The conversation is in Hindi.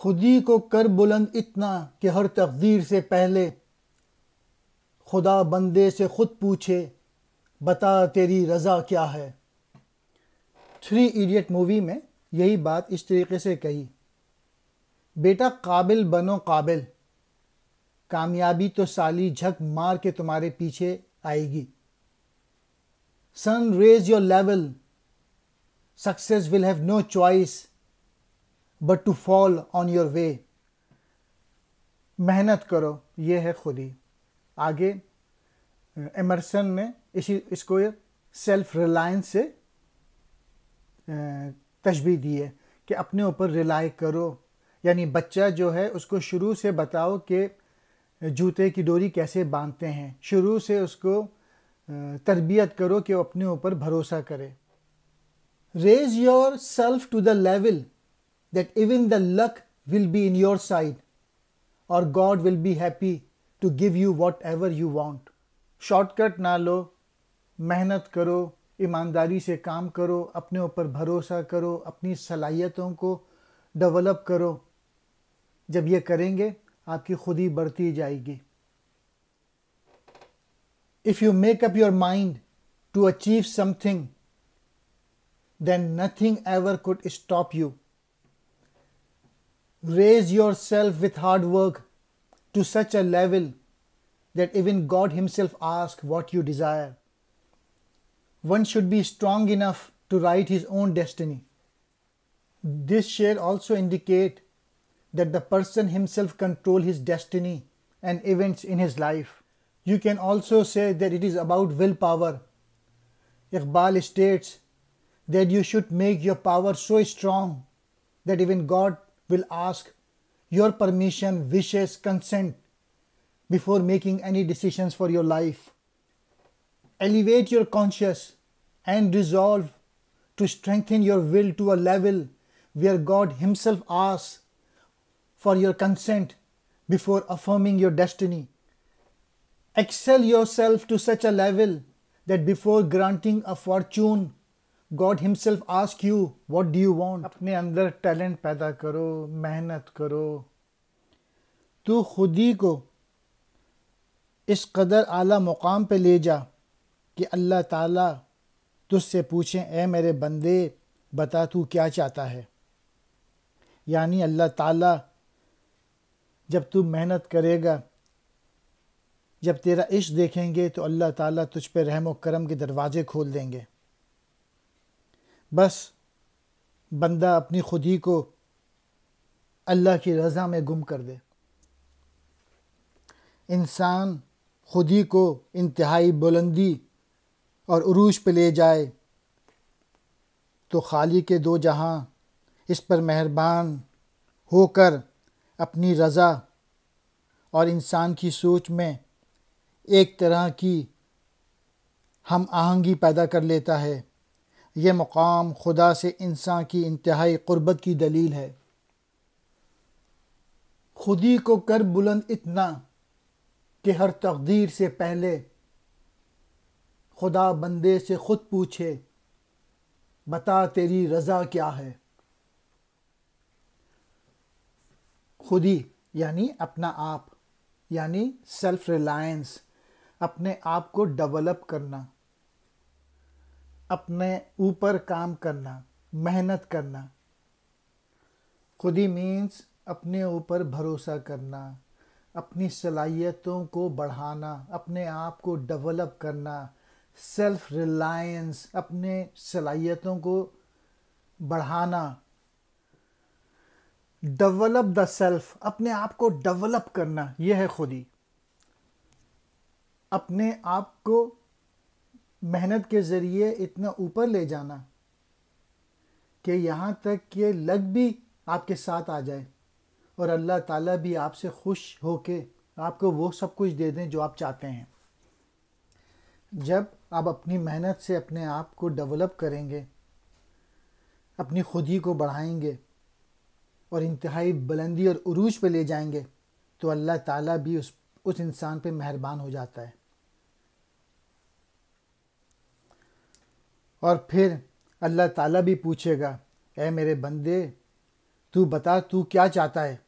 खुदी को कर बुलंद इतना कि हर तकदीर से पहले खुदा बंदे से खुद पूछे बता तेरी रज़ा क्या है थ्री इडियट मूवी में यही बात इस तरीके से कही बेटा काबिल बनो काबिल कामयाबी तो साली झक मार के तुम्हारे पीछे आएगी son raise your level success will have no choice but to fall on your way मेहनत करो ये है खुदी आगे एमरसन ने इसी इसको सेल्फ रिलायंस से तशबी दी है कि अपने ऊपर रिलाई करो यानी बच्चा जो है उसको शुरू से बताओ कि जूते की डोरी कैसे बांधते हैं शुरू से उसको तरबियत करो कि वो अपने ऊपर भरोसा करे raise yourself to the level that even the luck will be in your side और God will be happy to give you whatever you want shortcut ना लो मेहनत करो ईमानदारी से काम करो अपने ऊपर भरोसा करो अपनी सलाहियतों को डेवलप करो जब ये करेंगे आपकी खुद ही बढ़ती जाएगी if you make up your mind to achieve something then nothing ever could stop you Raise yourself with hard work to such a level that even God Himself asks what you desire. One should be strong enough to write his own destiny. This share also indicate that the person himself control his destiny and events in his life. You can also say that it is about willpower. Iqbal states that you should make your power so strong that even God will ask your permission, wishes, consent before making any decisions for your life. Elevate your conscience and resolve to strengthen your will to a level where God Himself asks for your consent before affirming your destiny. Excel yourself to such a level that before granting a fortune God himself ask you what do you want अपने अंदर टैलेंट पैदा करो मेहनत करो तू खुद ही को इस कदर आला मुकाम पे ले जा कि अल्लाह ताला तुझसे पूछें ए मेरे बंदे बता तू क्या चाहता है यानी अल्लाह ताला जब तू मेहनत करेगा जब तेरा इश्क देखेंगे तो अल्लाह ताला तुझ पे रहम करम के दरवाज़े खोल देंगे बस बंदा अपनी खुदी को अल्लाह की रज़ा में गुम कर दे इंसान खुदी को इंतहाई बुलंदी और अरूज पे ले जाए तो खाली के दो जहां इस पर मेहरबान होकर अपनी रज़ा और इंसान की सोच में एक तरह की हम आहंगी पैदा कर लेता है ये मकाम खुदा से इंसान की इंतहाई क़ुरबत की दलील है खुदी को कर बुलंद इतना कि हर तकदीर से पहले खुदा बंदे से खुद पूछे बता तेरी रज़ा क्या है खुदी यानी अपना आप यानी सेल्फ़ रिलायंस अपने आप को डेवलप करना अपने ऊपर काम करना मेहनत करना खुदी मीन्स अपने ऊपर भरोसा करना अपनी सलाहियतों को बढ़ाना अपने आप को डेवलप करना सेल्फ रिलायंस अपने सलाहियतों को बढ़ाना डेवलप द सेल्फ अपने आप को डेवलप करना यह है खुदी अपने आप को मेहनत के ज़रिए इतना ऊपर ले जाना कि यहाँ तक कि लग भी आपके साथ आ जाए और अल्लाह ताला भी आपसे खुश हो के आपको वो सब कुछ दे दें जो आप चाहते हैं जब आप अपनी मेहनत से अपने आप को डेवलप करेंगे अपनी खुदी को बढ़ाएंगे और इंतहाई बुलंदी और उरूज पे ले जाएंगे तो अल्लाह ताला भी उस उस इंसान पे मेहरबान हो जाता है और फिर अल्लाह ताला भी पूछेगा ए मेरे बंदे तू बता तू क्या चाहता है